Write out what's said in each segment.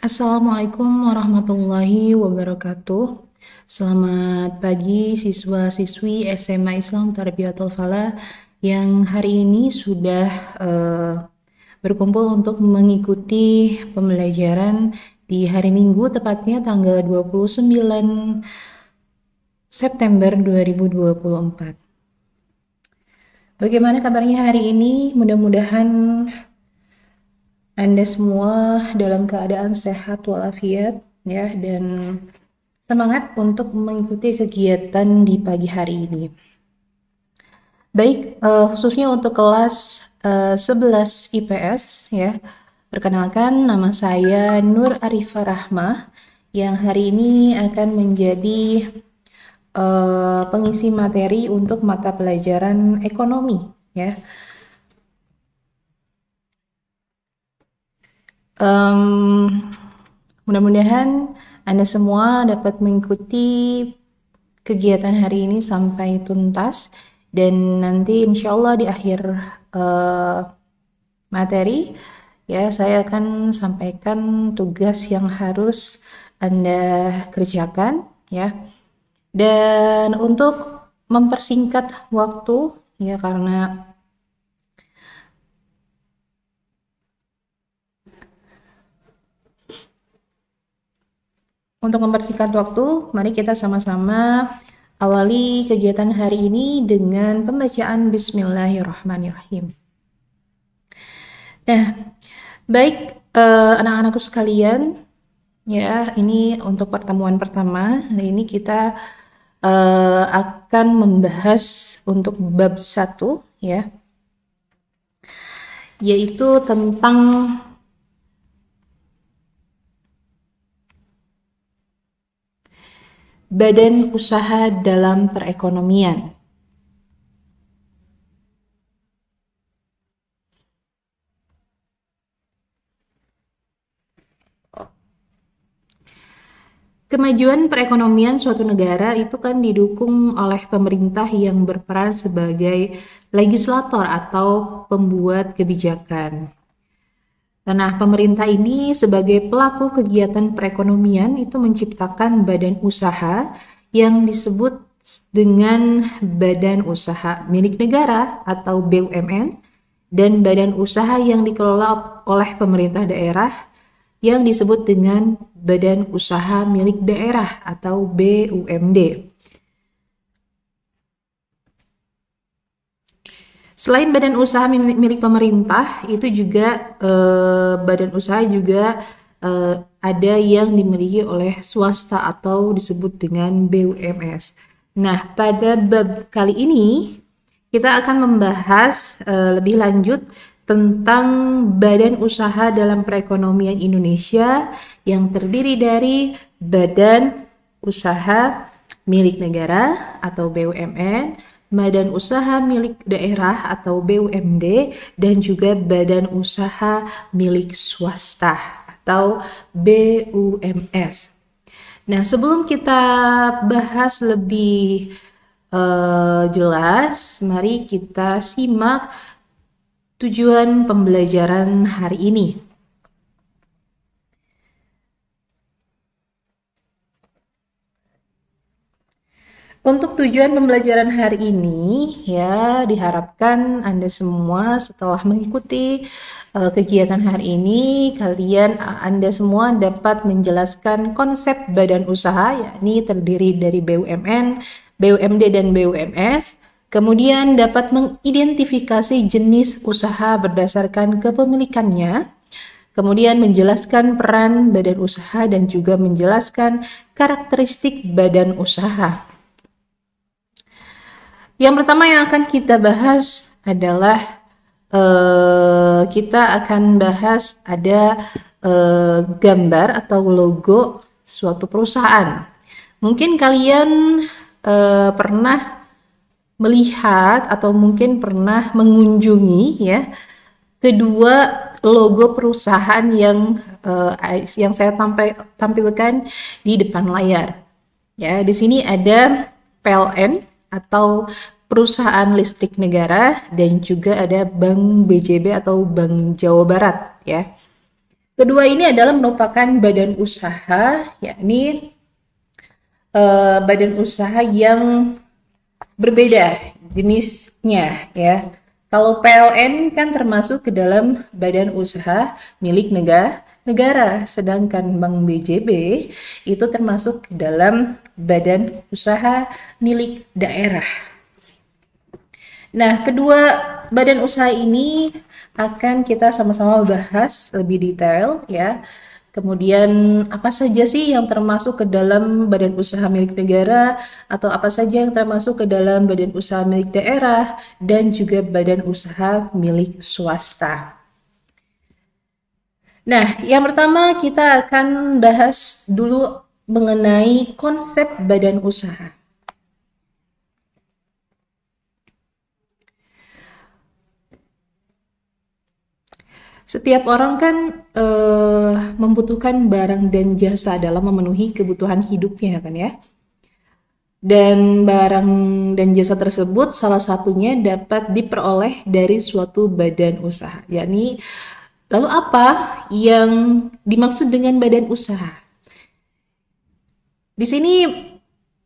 Assalamualaikum warahmatullahi wabarakatuh. Selamat pagi siswa-siswi SMA Islam Tarbiyatul Falah yang hari ini sudah uh, berkumpul untuk mengikuti pembelajaran di hari Minggu tepatnya tanggal 29 September 2024. Bagaimana kabarnya hari ini? Mudah-mudahan anda semua dalam keadaan sehat walafiat ya dan semangat untuk mengikuti kegiatan di pagi hari ini. Baik, uh, khususnya untuk kelas uh, 11 IPS ya. Perkenalkan nama saya Nur Arifah Rahmah yang hari ini akan menjadi uh, pengisi materi untuk mata pelajaran ekonomi ya. um, mudah-mudahan Anda semua dapat mengikuti kegiatan hari ini sampai tuntas dan nanti insya Allah di akhir uh, materi ya saya akan sampaikan tugas yang harus Anda kerjakan ya dan untuk mempersingkat waktu ya karena Untuk membersihkan waktu, mari kita sama-sama awali kegiatan hari ini dengan pembacaan Bismillahirrahmanirrahim. Nah, baik eh, anak-anakku sekalian, ya ini untuk pertemuan pertama. Hari ini kita eh, akan membahas untuk bab satu, ya. Yaitu tentang Badan Usaha dalam Perekonomian. Kemajuan perekonomian suatu negara itu kan didukung oleh pemerintah yang berperan sebagai legislator atau pembuat kebijakan. Nah, pemerintah ini sebagai pelaku kegiatan perekonomian itu menciptakan badan usaha yang disebut dengan badan usaha milik negara atau BUMN dan badan usaha yang dikelola oleh pemerintah daerah yang disebut dengan badan usaha milik daerah atau BUMD. Selain badan usaha milik pemerintah, itu juga eh, badan usaha juga eh, ada yang dimiliki oleh swasta atau disebut dengan BUMS. Nah, pada bab kali ini kita akan membahas eh, lebih lanjut tentang badan usaha dalam perekonomian Indonesia yang terdiri dari badan usaha milik negara atau BUMN, Badan Usaha Milik Daerah atau BUMD dan juga Badan Usaha Milik Swasta atau BUMS. Nah, sebelum kita bahas lebih uh, jelas, mari kita simak tujuan pembelajaran hari ini. Untuk tujuan pembelajaran hari ini, ya diharapkan Anda semua setelah mengikuti uh, kegiatan hari ini, kalian eh, Anda semua dapat menjelaskan konsep badan usaha, yakni terdiri dari BUMN, BUMD dan BUMS. Kemudian dapat mengidentifikasi jenis usaha berdasarkan kepemilikannya, kemudian menjelaskan peran badan usaha dan juga menjelaskan karakteristik badan usaha. Yang pertama yang akan kita bahas adalah uh, kita akan bahas ada uh, gambar atau logo suatu perusahaan. Mungkin kalian uh, pernah melihat atau mungkin pernah mengunjungi ya kedua logo perusahaan yang uh, yang saya tampil, tampilkan di depan layar. Ya, di sini ada PLN atau perusahaan listrik negara dan juga ada Bank BJB atau Bank Jawa Barat ya. Kedua ini adalah merupakan badan usaha yakni eh, badan usaha yang berbeda jenisnya ya. Kalau PLN kan termasuk ke dalam badan usaha milik negara, sedangkan Bank BJB itu termasuk ke dalam badan usaha milik daerah. Nah, kedua badan usaha ini akan kita sama-sama bahas lebih detail ya. Kemudian apa saja sih yang termasuk ke dalam badan usaha milik negara atau apa saja yang termasuk ke dalam badan usaha milik daerah dan juga badan usaha milik swasta. Nah, yang pertama kita akan bahas dulu mengenai konsep badan usaha. Setiap orang kan uh, membutuhkan barang dan jasa dalam memenuhi kebutuhan hidupnya kan ya. Dan barang dan jasa tersebut salah satunya dapat diperoleh dari suatu badan usaha. Yakni lalu apa yang dimaksud dengan badan usaha? Di sini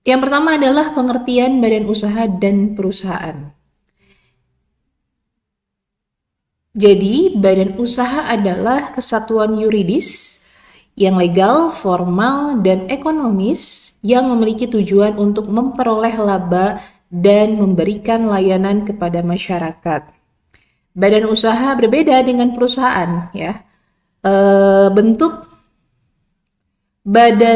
yang pertama adalah pengertian badan usaha dan perusahaan. Jadi, badan usaha adalah kesatuan yuridis yang legal, formal, dan ekonomis yang memiliki tujuan untuk memperoleh laba dan memberikan layanan kepada masyarakat. Badan usaha berbeda dengan perusahaan, ya. E, bentuk badan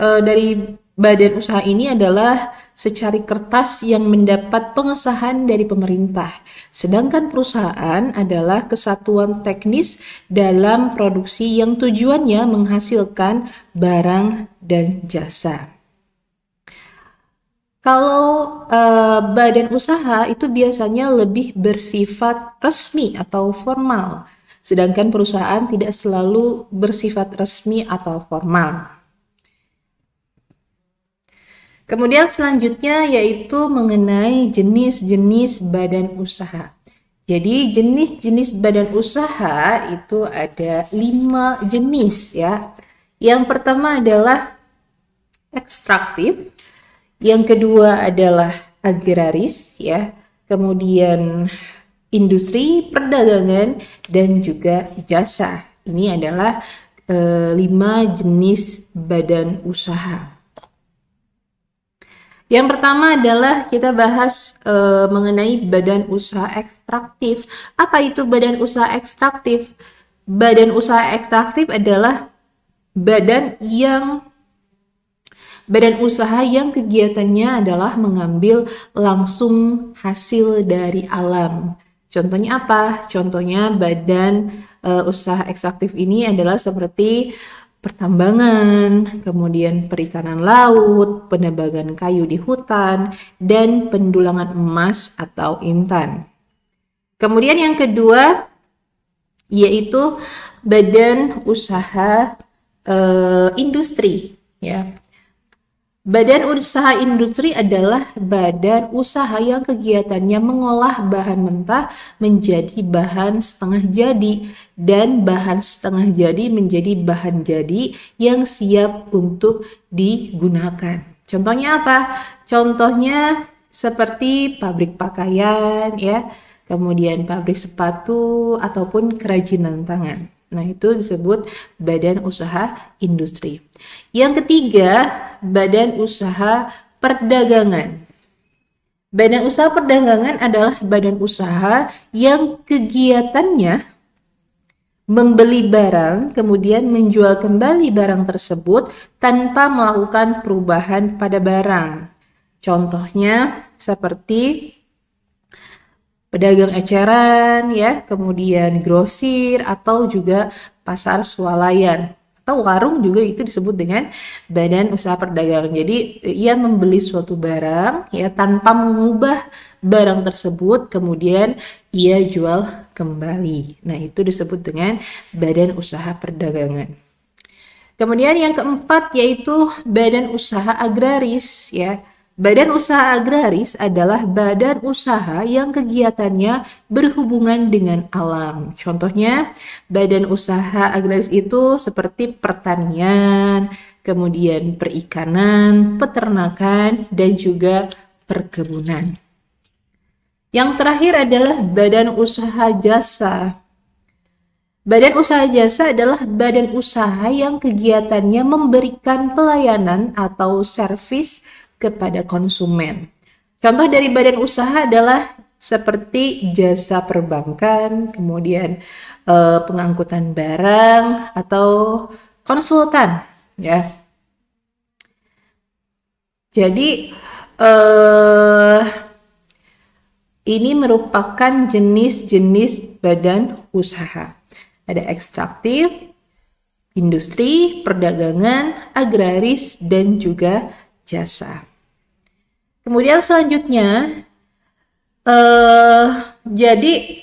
e, dari badan usaha ini adalah secari kertas yang mendapat pengesahan dari pemerintah, sedangkan perusahaan adalah kesatuan teknis dalam produksi yang tujuannya menghasilkan barang dan jasa. Kalau eh, badan usaha itu biasanya lebih bersifat resmi atau formal, sedangkan perusahaan tidak selalu bersifat resmi atau formal. Kemudian selanjutnya yaitu mengenai jenis-jenis badan usaha. Jadi jenis-jenis badan usaha itu ada lima jenis ya. Yang pertama adalah ekstraktif, yang kedua adalah agraris ya, kemudian industri, perdagangan dan juga jasa. Ini adalah e, lima jenis badan usaha. Yang pertama adalah kita bahas e, mengenai badan usaha ekstraktif. Apa itu badan usaha ekstraktif? Badan usaha ekstraktif adalah badan yang badan usaha yang kegiatannya adalah mengambil langsung hasil dari alam. Contohnya apa? Contohnya badan e, usaha ekstraktif ini adalah seperti pertambangan, kemudian perikanan laut, penebangan kayu di hutan, dan pendulangan emas atau intan. Kemudian yang kedua yaitu badan usaha e, industri ya. Badan usaha industri adalah badan usaha yang kegiatannya mengolah bahan mentah menjadi bahan setengah jadi dan bahan setengah jadi menjadi bahan jadi yang siap untuk digunakan. Contohnya apa? Contohnya seperti pabrik pakaian ya, kemudian pabrik sepatu ataupun kerajinan tangan. Nah, itu disebut badan usaha industri. Yang ketiga, badan usaha perdagangan. Badan usaha perdagangan adalah badan usaha yang kegiatannya membeli barang, kemudian menjual kembali barang tersebut tanpa melakukan perubahan pada barang. Contohnya seperti pedagang eceran ya, kemudian grosir atau juga pasar swalayan atau warung juga itu disebut dengan badan usaha perdagangan. Jadi eh, ia membeli suatu barang ya tanpa mengubah barang tersebut kemudian ia jual kembali. Nah, itu disebut dengan badan usaha perdagangan. Kemudian yang keempat yaitu badan usaha agraris ya. Badan usaha agraris adalah badan usaha yang kegiatannya berhubungan dengan alam. Contohnya, badan usaha agraris itu seperti pertanian, kemudian perikanan, peternakan, dan juga perkebunan. Yang terakhir adalah badan usaha jasa. Badan usaha jasa adalah badan usaha yang kegiatannya memberikan pelayanan atau servis kepada konsumen. Contoh dari badan usaha adalah seperti jasa perbankan, kemudian eh, pengangkutan barang atau konsultan, ya. Jadi eh, ini merupakan jenis-jenis badan usaha. Ada ekstraktif, industri, perdagangan, agraris, dan juga jasa. Kemudian selanjutnya, eh, jadi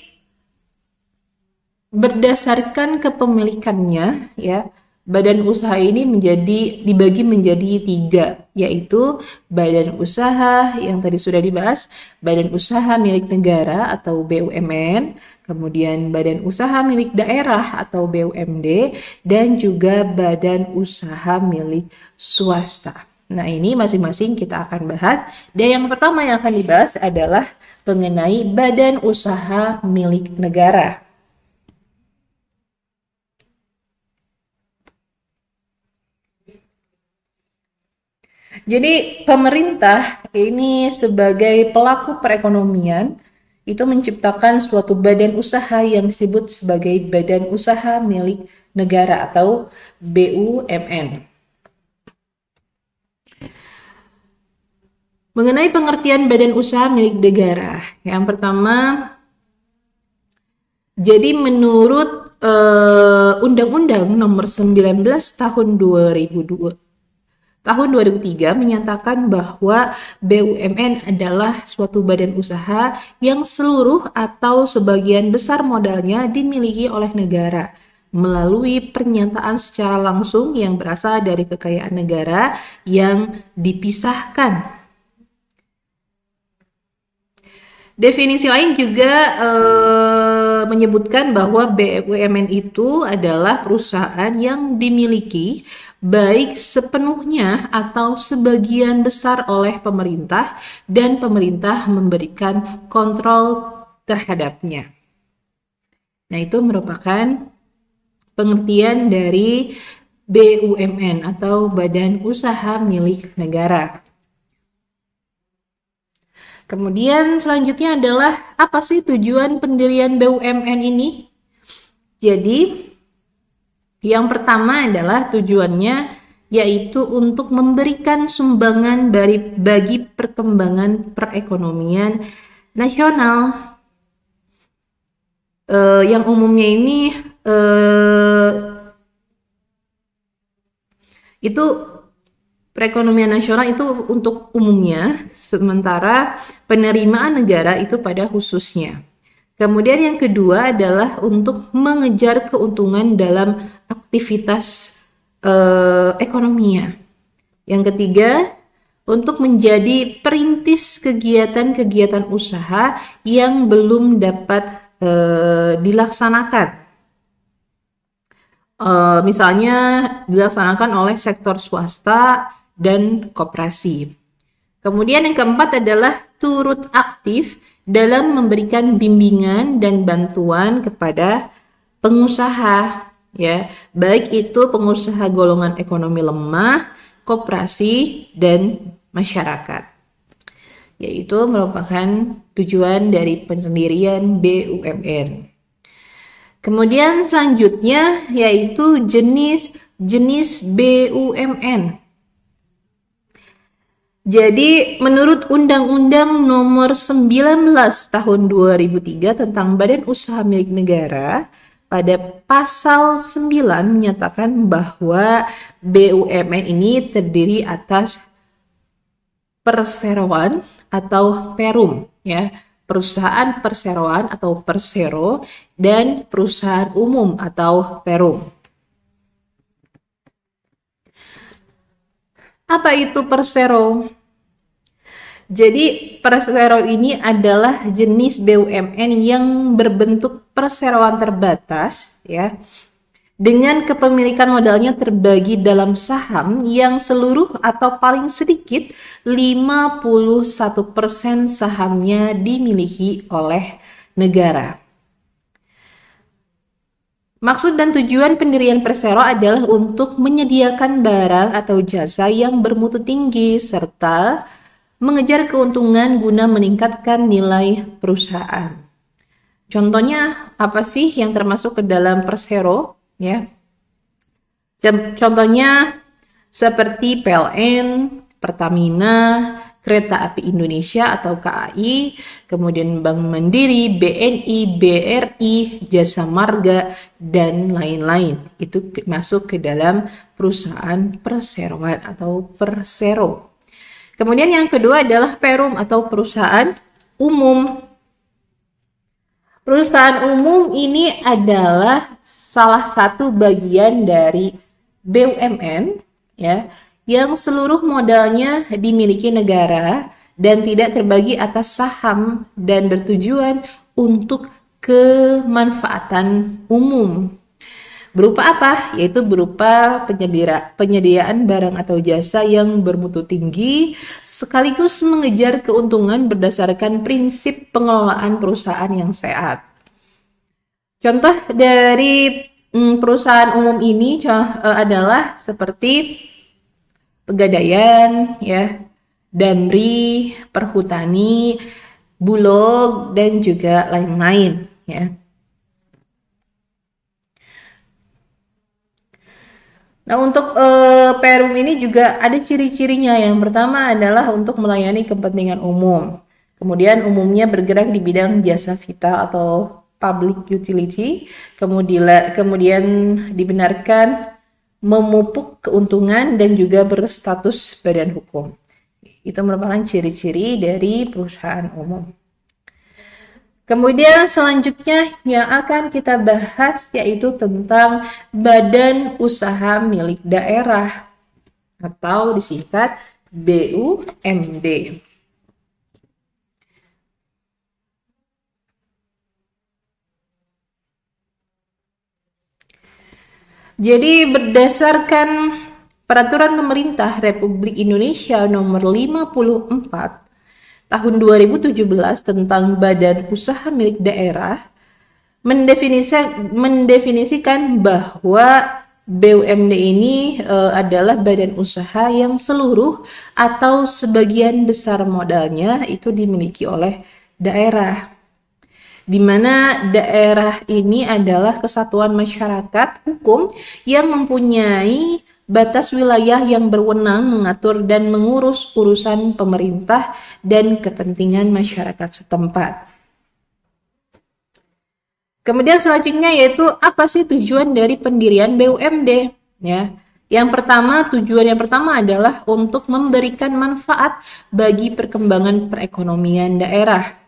berdasarkan kepemilikannya, ya, badan usaha ini menjadi dibagi menjadi tiga, yaitu badan usaha yang tadi sudah dibahas, badan usaha milik negara atau BUMN, kemudian badan usaha milik daerah atau BUMD, dan juga badan usaha milik swasta. Nah, ini masing-masing kita akan bahas. Dan yang pertama yang akan dibahas adalah mengenai badan usaha milik negara. Jadi, pemerintah ini sebagai pelaku perekonomian itu menciptakan suatu badan usaha yang disebut sebagai badan usaha milik negara atau BUMN. mengenai pengertian badan usaha milik negara. Yang pertama, jadi menurut uh, Undang-Undang Nomor 19 Tahun 2002 tahun 2003 menyatakan bahwa BUMN adalah suatu badan usaha yang seluruh atau sebagian besar modalnya dimiliki oleh negara melalui pernyataan secara langsung yang berasal dari kekayaan negara yang dipisahkan Definisi lain juga eh, menyebutkan bahwa BUMN itu adalah perusahaan yang dimiliki baik sepenuhnya atau sebagian besar oleh pemerintah dan pemerintah memberikan kontrol terhadapnya. Nah, itu merupakan pengertian dari BUMN atau Badan Usaha Milik Negara. Kemudian selanjutnya adalah apa sih tujuan pendirian BUMN ini? Jadi yang pertama adalah tujuannya yaitu untuk memberikan sumbangan dari bagi perkembangan perekonomian nasional uh, yang umumnya ini uh, itu perekonomian nasional itu untuk umumnya, sementara penerimaan negara itu pada khususnya. Kemudian yang kedua adalah untuk mengejar keuntungan dalam aktivitas eh, ekonominya. Yang ketiga untuk menjadi perintis kegiatan-kegiatan usaha yang belum dapat eh, dilaksanakan. Eh, misalnya dilaksanakan oleh sektor swasta dan koperasi. Kemudian yang keempat adalah turut aktif dalam memberikan bimbingan dan bantuan kepada pengusaha ya, baik itu pengusaha golongan ekonomi lemah, koperasi dan masyarakat. Yaitu merupakan tujuan dari pendirian BUMN. Kemudian selanjutnya yaitu jenis-jenis BUMN jadi menurut Undang-Undang Nomor 19 Tahun 2003 tentang Badan Usaha Milik Negara pada pasal 9 menyatakan bahwa BUMN ini terdiri atas perseroan atau perum ya perusahaan perseroan atau persero dan perusahaan umum atau perum. Apa itu persero? Jadi persero ini adalah jenis BUMN yang berbentuk perseroan terbatas ya. Dengan kepemilikan modalnya terbagi dalam saham yang seluruh atau paling sedikit 51% sahamnya dimiliki oleh negara. Maksud dan tujuan pendirian Persero adalah untuk menyediakan barang atau jasa yang bermutu tinggi serta mengejar keuntungan guna meningkatkan nilai perusahaan. Contohnya apa sih yang termasuk ke dalam persero ya? Contohnya seperti PLN, Pertamina, Kereta Api Indonesia atau KAI, kemudian Bank Mandiri, BNI, BRI, Jasa Marga, dan lain-lain. Itu masuk ke dalam perusahaan perseroan atau persero. Kemudian yang kedua adalah perum atau perusahaan umum. Perusahaan umum ini adalah salah satu bagian dari BUMN ya yang seluruh modalnya dimiliki negara dan tidak terbagi atas saham dan bertujuan untuk kemanfaatan umum Berupa apa? Yaitu berupa penyedia, penyediaan barang atau jasa yang bermutu tinggi sekaligus mengejar keuntungan berdasarkan prinsip pengelolaan perusahaan yang sehat. Contoh dari mm, perusahaan umum ini eh, adalah seperti pegadaian, ya, damri, perhutani, bulog, dan juga lain-lain, ya. Nah, untuk eh, Perum ini juga ada ciri-cirinya. Yang pertama adalah untuk melayani kepentingan umum. Kemudian umumnya bergerak di bidang jasa vital atau public utility. Kemudian kemudian dibenarkan memupuk keuntungan dan juga berstatus badan hukum. Itu merupakan ciri-ciri dari perusahaan umum. Kemudian selanjutnya yang akan kita bahas yaitu tentang badan usaha milik daerah atau disingkat BUMD. Jadi berdasarkan Peraturan Pemerintah Republik Indonesia Nomor 54 tahun 2017 tentang badan usaha milik daerah mendefinisikan, bahwa BUMD ini e, adalah badan usaha yang seluruh atau sebagian besar modalnya itu dimiliki oleh daerah. Di mana daerah ini adalah kesatuan masyarakat hukum yang mempunyai batas wilayah yang berwenang mengatur dan mengurus urusan pemerintah dan kepentingan masyarakat setempat. Kemudian selanjutnya yaitu apa sih tujuan dari pendirian BUMD ya. Yang pertama, tujuan yang pertama adalah untuk memberikan manfaat bagi perkembangan perekonomian daerah.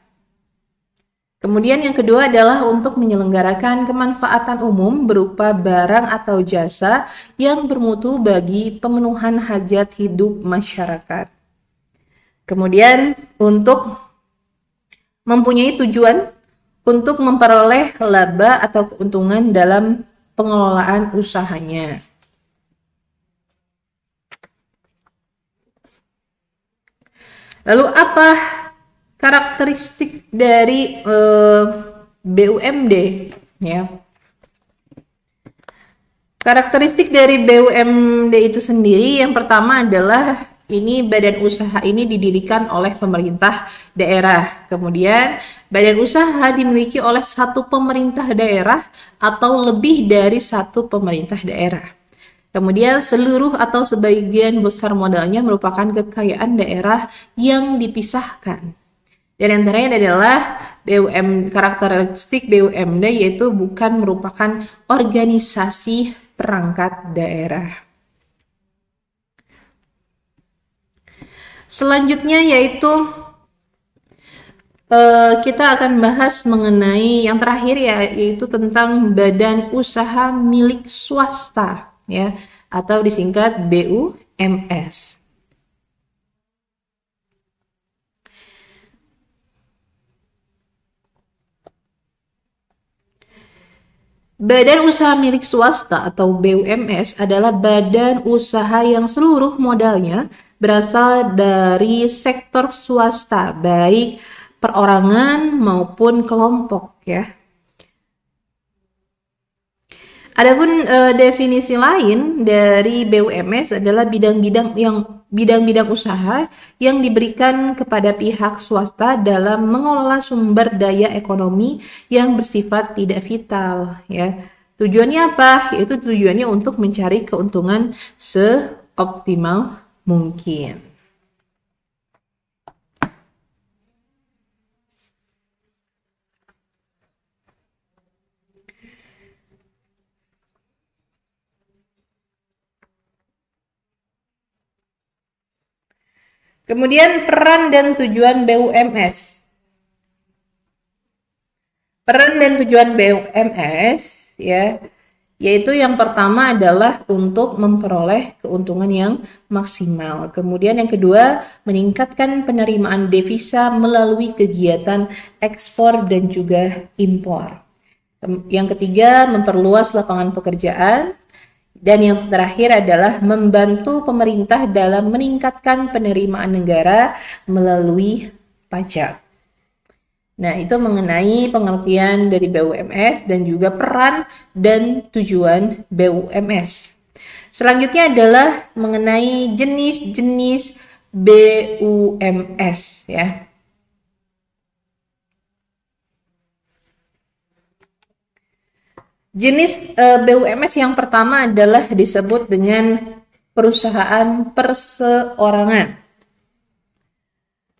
Kemudian yang kedua adalah untuk menyelenggarakan kemanfaatan umum berupa barang atau jasa yang bermutu bagi pemenuhan hajat hidup masyarakat. Kemudian untuk mempunyai tujuan untuk memperoleh laba atau keuntungan dalam pengelolaan usahanya. Lalu apa karakteristik dari uh, eh, BUMD ya. Karakteristik dari BUMD itu sendiri yang pertama adalah ini badan usaha ini didirikan oleh pemerintah daerah. Kemudian badan usaha dimiliki oleh satu pemerintah daerah atau lebih dari satu pemerintah daerah. Kemudian seluruh atau sebagian besar modalnya merupakan kekayaan daerah yang dipisahkan dan yang terakhir adalah BUM karakteristik BUMD yaitu bukan merupakan organisasi perangkat daerah. Selanjutnya yaitu eh, kita akan bahas mengenai yang terakhir ya yaitu tentang badan usaha milik swasta ya atau disingkat BUMS. Badan usaha milik swasta atau BUMS adalah badan usaha yang seluruh modalnya berasal dari sektor swasta, baik perorangan maupun kelompok ya. Adapun e, definisi lain dari BUMS adalah bidang-bidang yang bidang-bidang usaha yang diberikan kepada pihak swasta dalam mengelola sumber daya ekonomi yang bersifat tidak vital ya. Tujuannya apa? Yaitu tujuannya untuk mencari keuntungan seoptimal mungkin. Kemudian peran dan tujuan BUMS. Peran dan tujuan BUMS ya, yaitu yang pertama adalah untuk memperoleh keuntungan yang maksimal. Kemudian yang kedua, meningkatkan penerimaan devisa melalui kegiatan ekspor dan juga impor. Yang ketiga, memperluas lapangan pekerjaan. Dan yang terakhir adalah membantu pemerintah dalam meningkatkan penerimaan negara melalui pajak. Nah, itu mengenai pengertian dari BUMS dan juga peran dan tujuan BUMS. Selanjutnya adalah mengenai jenis-jenis BUMS ya. Jenis e, eh, BUMS yang pertama adalah disebut dengan perusahaan perseorangan.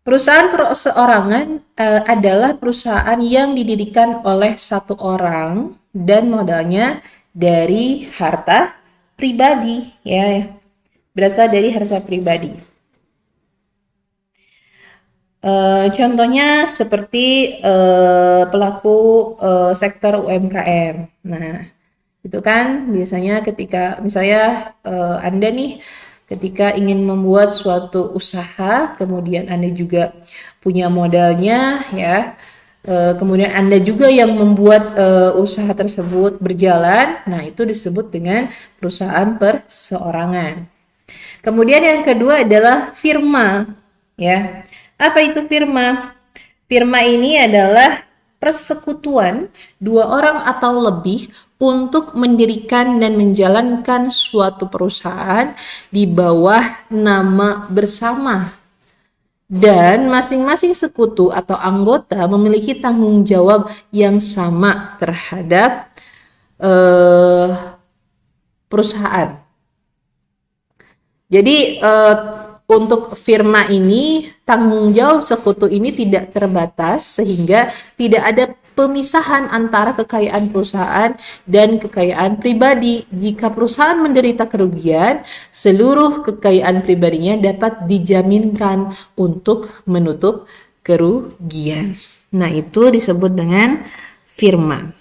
Perusahaan perseorangan e, adalah perusahaan yang didirikan oleh satu orang dan modalnya dari harta pribadi ya, berasal dari harta pribadi. Eh, contohnya seperti uh, pelaku uh, sektor UMKM. Nah, itu kan biasanya ketika misalnya uh, Anda nih ketika ingin membuat suatu usaha, kemudian Anda juga punya modalnya ya. Uh, kemudian Anda juga yang membuat uh, usaha tersebut berjalan. Nah, itu disebut dengan perusahaan perseorangan. Kemudian yang kedua adalah firma ya. Apa itu firma? Firma ini adalah persekutuan dua orang atau lebih untuk mendirikan dan menjalankan suatu perusahaan di bawah nama bersama. Dan masing-masing sekutu atau anggota memiliki tanggung jawab yang sama terhadap uh, perusahaan. Jadi uh, untuk firma ini tanggung jawab sekutu ini tidak terbatas sehingga tidak ada pemisahan antara kekayaan perusahaan dan kekayaan pribadi. Jika perusahaan menderita kerugian, seluruh kekayaan pribadinya dapat dijaminkan untuk menutup kerugian. Nah, itu disebut dengan firma.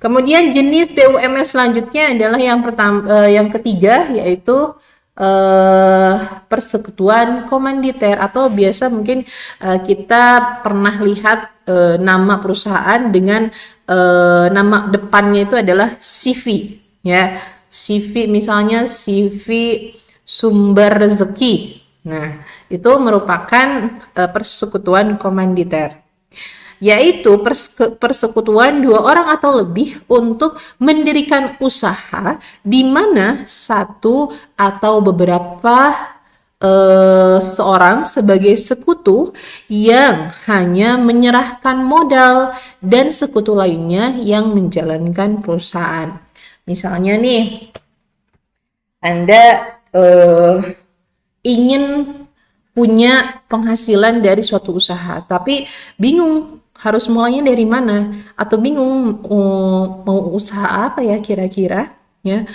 Kemudian jenis BUMN selanjutnya adalah yang pertama eh, yang ketiga yaitu eh, persekutuan komanditer atau biasa mungkin eh, kita pernah lihat eh, nama perusahaan dengan eh, nama depannya itu adalah CV ya CV misalnya CV sumber rezeki nah itu merupakan eh, persekutuan komanditer yaitu persekutuan dua orang atau lebih untuk mendirikan usaha di mana satu atau beberapa eh, seorang sebagai sekutu yang hanya menyerahkan modal dan sekutu lainnya yang menjalankan perusahaan. Misalnya nih, Anda eh, ingin punya penghasilan dari suatu usaha, tapi bingung harus mulainya dari mana atau bingung mau usaha apa ya kira-kira ya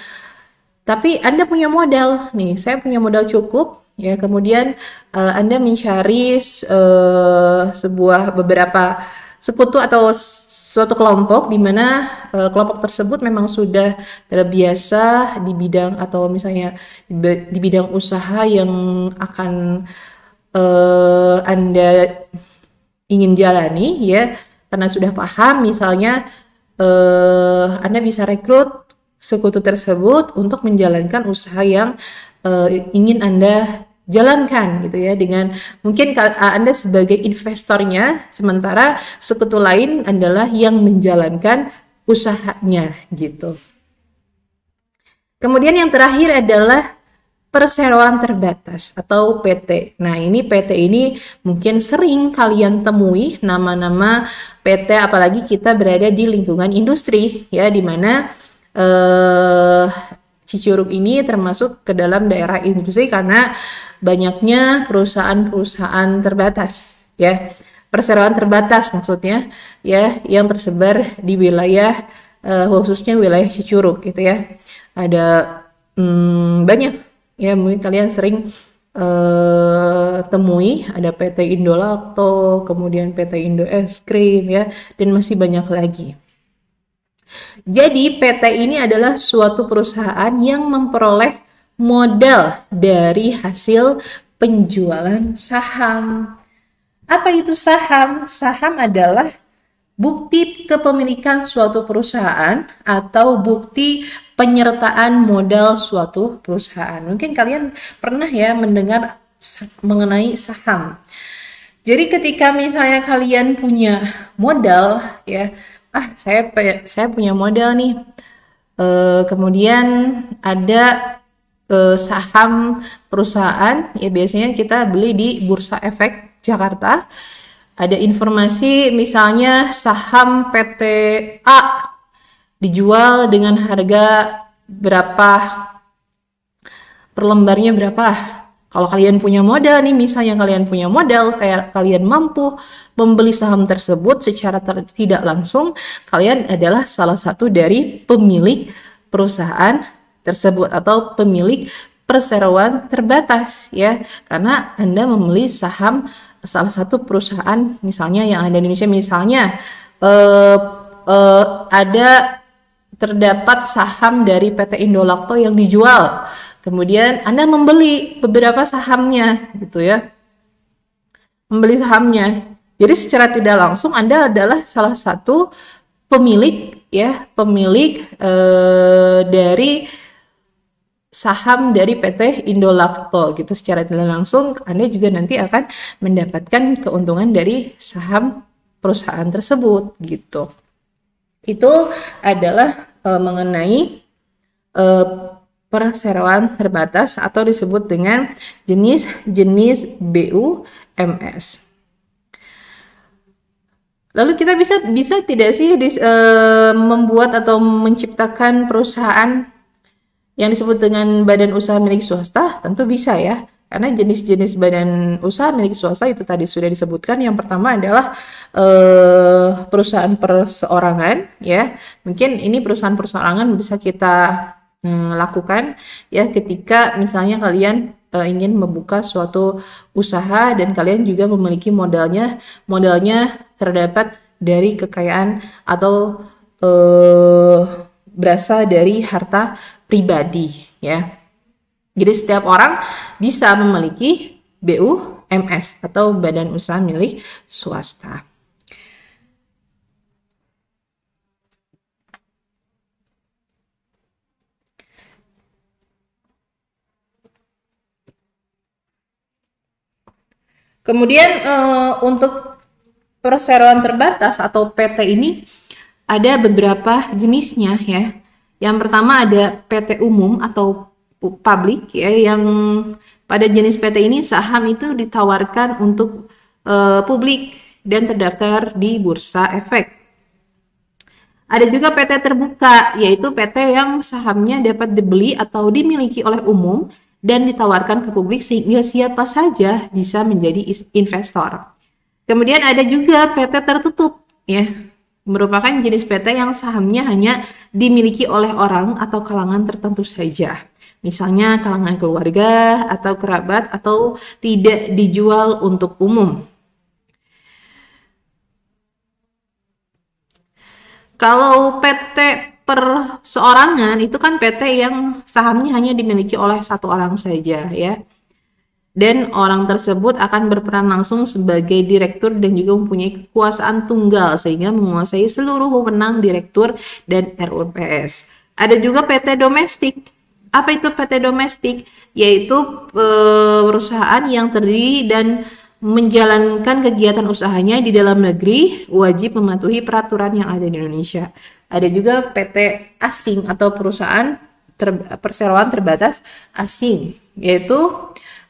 tapi Anda punya modal nih saya punya modal cukup ya kemudian uh, Anda mencari uh, sebuah beberapa sekutu atau suatu kelompok di mana uh, kelompok tersebut memang sudah terbiasa di bidang atau misalnya di bidang usaha yang akan uh, Anda ingin jalani ya karena sudah paham misalnya eh, Anda bisa rekrut sekutu tersebut untuk menjalankan usaha yang eh, ingin Anda jalankan gitu ya dengan mungkin Anda sebagai investornya sementara sekutu lain adalah yang menjalankan usahanya gitu. Kemudian yang terakhir adalah perseroan terbatas atau PT. Nah, ini PT ini mungkin sering kalian temui nama-nama PT apalagi kita berada di lingkungan industri ya di mana eh Cicurug ini termasuk ke dalam daerah industri karena banyaknya perusahaan-perusahaan terbatas ya. Perseroan terbatas maksudnya ya yang tersebar di wilayah eh, khususnya wilayah Cicurug gitu ya. Ada hmm, banyak ya mungkin kalian sering uh, temui ada PT Indolakto, kemudian PT Indo Es Krim ya dan masih banyak lagi. Jadi PT ini adalah suatu perusahaan yang memperoleh modal dari hasil penjualan saham. Apa itu saham? Saham adalah bukti kepemilikan suatu perusahaan atau bukti penyertaan modal suatu perusahaan. Mungkin kalian pernah ya mendengar mengenai saham. Jadi ketika misalnya kalian punya modal ya, ah saya saya punya modal nih. E, kemudian ada e, saham perusahaan ya biasanya kita beli di Bursa Efek Jakarta. Ada informasi misalnya saham PT A dijual dengan harga berapa per lembarnya berapa kalau kalian punya modal nih misalnya kalian punya modal kayak kalian mampu membeli saham tersebut secara ter tidak langsung kalian adalah salah satu dari pemilik perusahaan tersebut atau pemilik perseroan terbatas ya karena Anda membeli saham salah satu perusahaan misalnya yang ada di Indonesia misalnya eh, eh, ada terdapat saham dari PT Indolakto yang dijual. Kemudian Anda membeli beberapa sahamnya gitu ya. Membeli sahamnya. Jadi secara tidak langsung Anda adalah salah satu pemilik ya, pemilik eh, dari saham dari PT Indolakto gitu secara tidak langsung Anda juga nanti akan mendapatkan keuntungan dari saham perusahaan tersebut gitu itu adalah e, mengenai e, perseroan terbatas atau disebut dengan jenis-jenis BUMS. Lalu kita bisa bisa tidak sih dis, e, membuat atau menciptakan perusahaan yang disebut dengan badan usaha milik swasta? Tentu bisa ya. Karena jenis-jenis badan usaha milik swasta itu tadi sudah disebutkan. Yang pertama adalah eh, perusahaan perseorangan, ya. Mungkin ini perusahaan perseorangan bisa kita hmm, lakukan ya ketika misalnya kalian uh, ingin membuka suatu usaha dan kalian juga memiliki modalnya modalnya terdapat dari kekayaan atau uh, berasal dari harta pribadi ya jadi setiap orang bisa memiliki BUMS atau badan usaha milik swasta. Kemudian uh, untuk perseroan terbatas atau PT ini ada beberapa jenisnya ya. Yang pertama ada PT umum atau publik ya yang pada jenis PT ini saham itu ditawarkan untuk uh, publik dan terdaftar di Bursa Efek. Ada juga PT terbuka, yaitu PT yang sahamnya dapat dibeli atau dimiliki oleh umum dan ditawarkan ke publik sehingga siapa saja bisa menjadi investor. Kemudian ada juga PT tertutup, ya merupakan jenis PT yang sahamnya hanya dimiliki oleh orang atau kalangan tertentu saja misalnya kalangan keluarga atau kerabat atau tidak dijual untuk umum. Kalau PT perseorangan itu kan PT yang sahamnya hanya dimiliki oleh satu orang saja ya. Dan orang tersebut akan berperan langsung sebagai direktur dan juga mempunyai kekuasaan tunggal sehingga menguasai seluruh wewenang direktur dan RUPS. Ada juga PT domestik apa itu PT domestik? Yaitu eh, perusahaan yang terdiri dan menjalankan kegiatan usahanya di dalam negeri wajib mematuhi peraturan yang ada di Indonesia. Ada juga PT asing atau perusahaan ter, perseroan terbatas asing, yaitu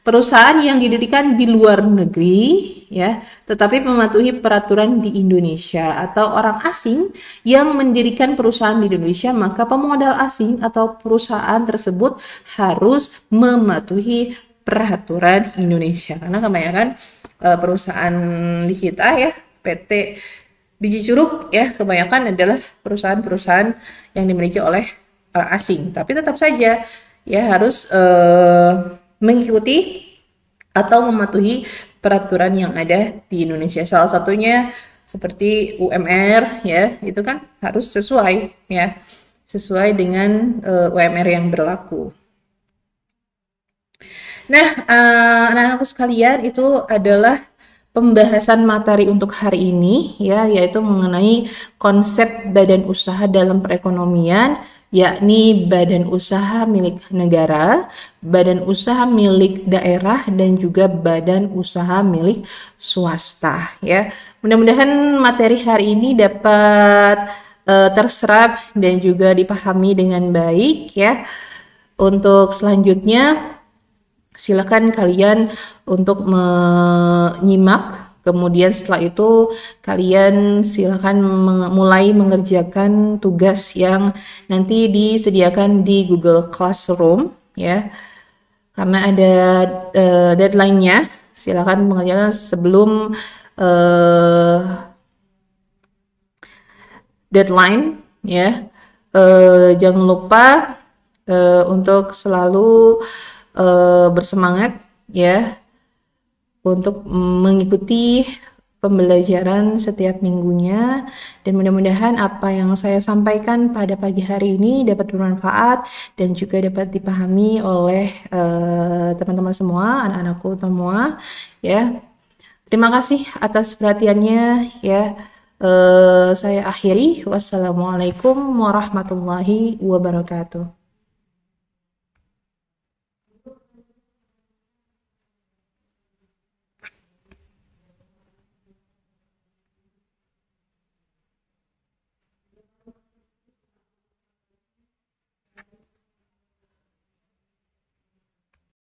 perusahaan yang didirikan di luar negeri ya, tetapi mematuhi peraturan di Indonesia atau orang asing yang mendirikan perusahaan di Indonesia, maka pemodal asing atau perusahaan tersebut harus mematuhi peraturan Indonesia. Karena kebanyakan e, perusahaan di kita ya, PT di Cicuruk ya kebanyakan adalah perusahaan-perusahaan yang dimiliki oleh orang asing. Tapi tetap saja ya harus eh, mengikuti atau mematuhi peraturan yang ada di Indonesia. Salah satunya seperti UMR ya, itu kan harus sesuai ya, sesuai dengan uh, eh, UMR yang berlaku. Nah, anak eh, anak-anakku sekalian itu adalah pembahasan materi untuk hari ini ya yaitu mengenai konsep badan usaha dalam perekonomian yakni badan usaha milik negara, badan usaha milik daerah dan juga badan usaha milik swasta ya. Mudah-mudahan materi hari ini dapat uh, terserap dan juga dipahami dengan baik ya. Untuk selanjutnya silakan kalian untuk menyimak Kemudian setelah itu kalian silakan mulai mengerjakan tugas yang nanti disediakan di Google Classroom ya. Karena ada uh, deadline-nya, silakan mengerjakan sebelum uh, deadline ya. Uh, jangan lupa uh, untuk selalu uh, uh, bersemangat ya untuk mengikuti pembelajaran setiap minggunya dan mudah-mudahan apa yang saya sampaikan pada pagi hari ini dapat bermanfaat dan juga dapat dipahami oleh eh, teman-teman uh, semua, anak-anakku semua ya. Terima kasih atas perhatiannya ya. Uh, saya akhiri wassalamualaikum warahmatullahi wabarakatuh.